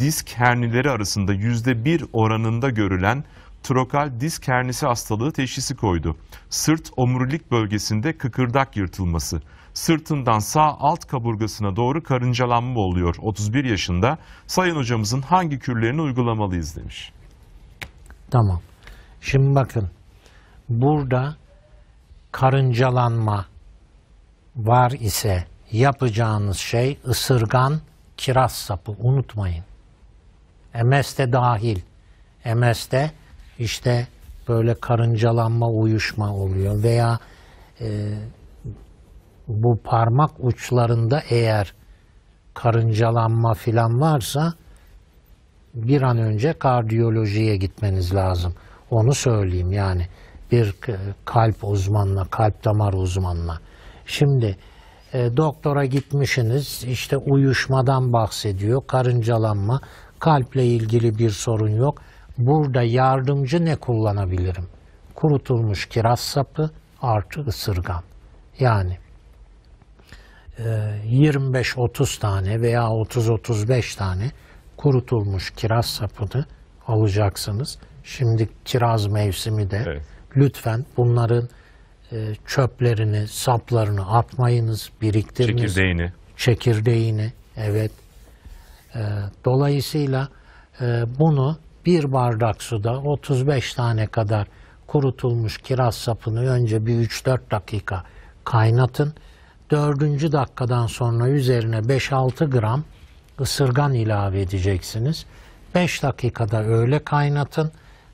disk hernileri arasında %1 oranında görülen trokal disk hernisi hastalığı teşhisi koydu. Sırt omurilik bölgesinde kıkırdak yırtılması. Sırtından sağ alt kaburgasına doğru karıncalanma oluyor. 31 yaşında sayın hocamızın hangi kürlerini uygulamalıyız demiş. Tamam. Şimdi bakın burada karıncalanma var ise yapacağınız şey ısırgan kiraz sapı unutmayın. MS de dahil. MS de işte böyle karıncalanma, uyuşma oluyor veya e, bu parmak uçlarında eğer karıncalanma filan varsa bir an önce kardiyolojiye gitmeniz lazım. Onu söyleyeyim yani bir kalp uzmanına, kalp damar uzmanına. Şimdi e, doktora gitmişsiniz işte uyuşmadan bahsediyor, karıncalanma. Kalple ilgili bir sorun yok. Burada yardımcı ne kullanabilirim? Kurutulmuş kiraz sapı artı ısırgan. Yani 25-30 e, tane veya 30-35 tane kurutulmuş kiraz sapını alacaksınız. Şimdi kiraz mevsimi de evet. lütfen bunların e, çöplerini, saplarını atmayınız, biriktiriniz. Çekirdeğini. Çekirdeğini, evet. Ee, dolayısıyla e, bunu bir bardak suda 35 tane kadar kurutulmuş kiraz sapını önce bir 3-4 dakika kaynatın. Dördüncü dakikadan sonra üzerine 5-6 gram ısırgan ilave edeceksiniz. 5 dakikada öyle kaynatın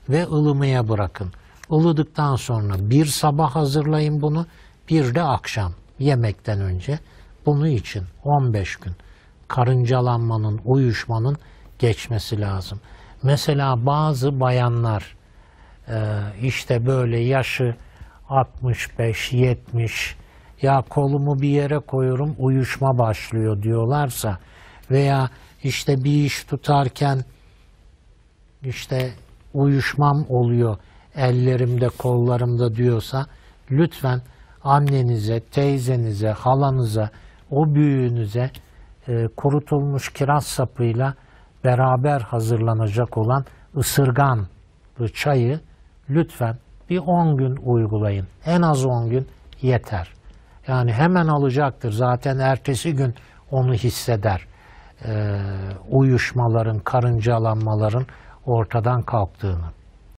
ve ılımaya bırakın. Ilıdıktan sonra bir sabah hazırlayın bunu, bir de akşam yemekten önce bunu için 15 gün karıncalanmanın, uyuşmanın geçmesi lazım. Mesela bazı bayanlar e, işte böyle yaşı 65, 70 ya kolumu bir yere koyuyorum uyuşma başlıyor diyorlarsa veya işte bir iş tutarken işte uyuşmam oluyor ellerimde kollarımda diyorsa lütfen annenize, teyzenize, halanıza, o büyüğünüze e, kurutulmuş kiraz sapıyla beraber hazırlanacak olan ısırgan çayı lütfen bir 10 gün uygulayın. En az 10 gün yeter. Yani hemen alacaktır. Zaten ertesi gün onu hisseder. Ee, uyuşmaların, karıncalanmaların ortadan kalktığını.